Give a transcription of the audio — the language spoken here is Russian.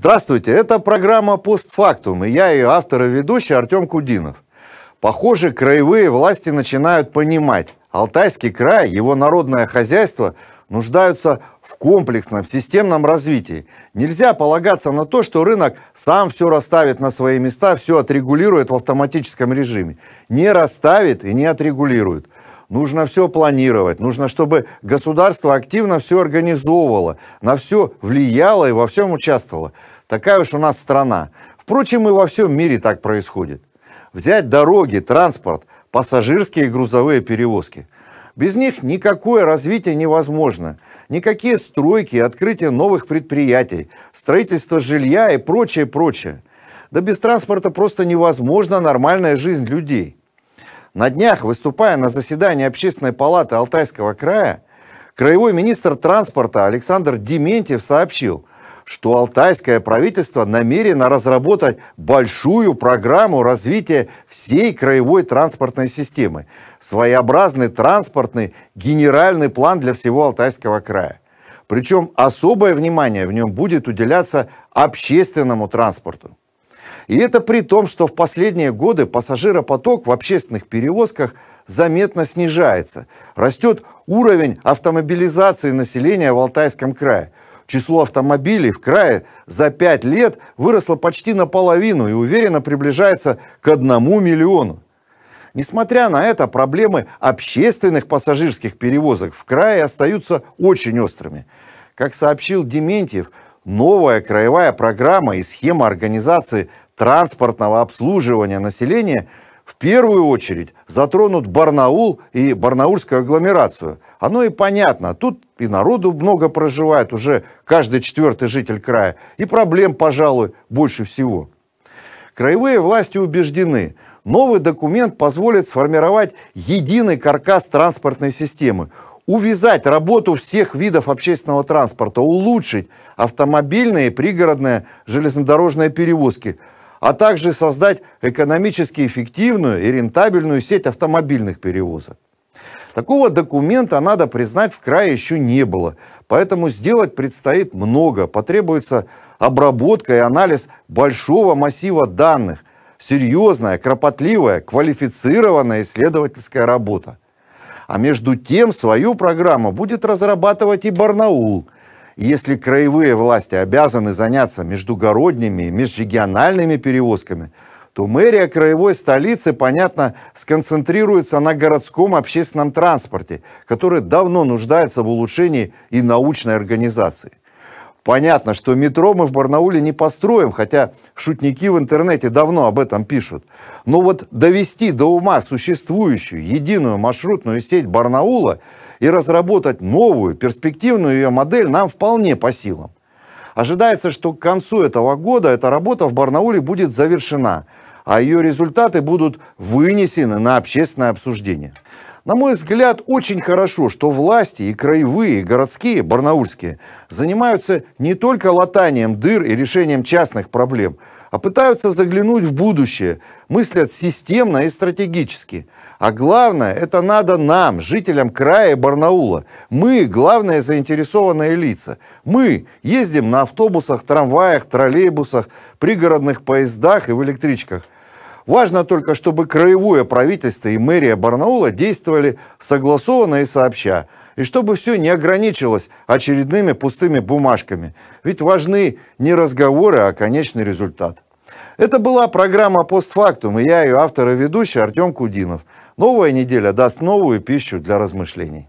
Здравствуйте, это программа «Постфактум», и я ее автор и ведущий Артем Кудинов. Похоже, краевые власти начинают понимать, Алтайский край, его народное хозяйство нуждаются в комплексном, системном развитии. Нельзя полагаться на то, что рынок сам все расставит на свои места, все отрегулирует в автоматическом режиме. Не расставит и не отрегулирует. Нужно все планировать, нужно, чтобы государство активно все организовывало, на все влияло и во всем участвовало. Такая уж у нас страна. Впрочем, и во всем мире так происходит. Взять дороги, транспорт, пассажирские и грузовые перевозки. Без них никакое развитие невозможно. Никакие стройки, открытие новых предприятий, строительство жилья и прочее, прочее. Да без транспорта просто невозможна нормальная жизнь людей. На днях, выступая на заседании Общественной палаты Алтайского края, краевой министр транспорта Александр Дементьев сообщил, что алтайское правительство намерено разработать большую программу развития всей краевой транспортной системы, своеобразный транспортный генеральный план для всего Алтайского края. Причем особое внимание в нем будет уделяться общественному транспорту. И это при том, что в последние годы пассажиропоток в общественных перевозках заметно снижается. Растет уровень автомобилизации населения в Алтайском крае. Число автомобилей в крае за 5 лет выросло почти наполовину и уверенно приближается к 1 миллиону. Несмотря на это, проблемы общественных пассажирских перевозок в крае остаются очень острыми. Как сообщил Дементьев, новая краевая программа и схема организации транспортного обслуживания населения в первую очередь затронут Барнаул и Барнаульскую агломерацию. Оно и понятно, тут и народу много проживает, уже каждый четвертый житель края, и проблем, пожалуй, больше всего. Краевые власти убеждены, новый документ позволит сформировать единый каркас транспортной системы, увязать работу всех видов общественного транспорта, улучшить автомобильные и пригородные железнодорожные перевозки – а также создать экономически эффективную и рентабельную сеть автомобильных перевозок. Такого документа, надо признать, в крае еще не было, поэтому сделать предстоит много. Потребуется обработка и анализ большого массива данных, серьезная, кропотливая, квалифицированная исследовательская работа. А между тем свою программу будет разрабатывать и Барнаул – если краевые власти обязаны заняться междугородними, и межрегиональными перевозками, то мэрия краевой столицы, понятно, сконцентрируется на городском общественном транспорте, который давно нуждается в улучшении и научной организации. Понятно, что метро мы в Барнауле не построим, хотя шутники в интернете давно об этом пишут. Но вот довести до ума существующую единую маршрутную сеть Барнаула и разработать новую, перспективную ее модель нам вполне по силам. Ожидается, что к концу этого года эта работа в Барнауле будет завершена, а ее результаты будут вынесены на общественное обсуждение. На мой взгляд, очень хорошо, что власти и краевые, и городские, барнаульские, занимаются не только латанием дыр и решением частных проблем, а пытаются заглянуть в будущее, мыслят системно и стратегически. А главное, это надо нам, жителям края Барнаула. Мы – главные заинтересованные лица. Мы ездим на автобусах, трамваях, троллейбусах, пригородных поездах и в электричках – Важно только, чтобы краевое правительство и мэрия Барнаула действовали согласованно и сообща, и чтобы все не ограничилось очередными пустыми бумажками. Ведь важны не разговоры, а конечный результат. Это была программа «Постфактум», и я ее автор и ведущий Артем Кудинов. Новая неделя даст новую пищу для размышлений.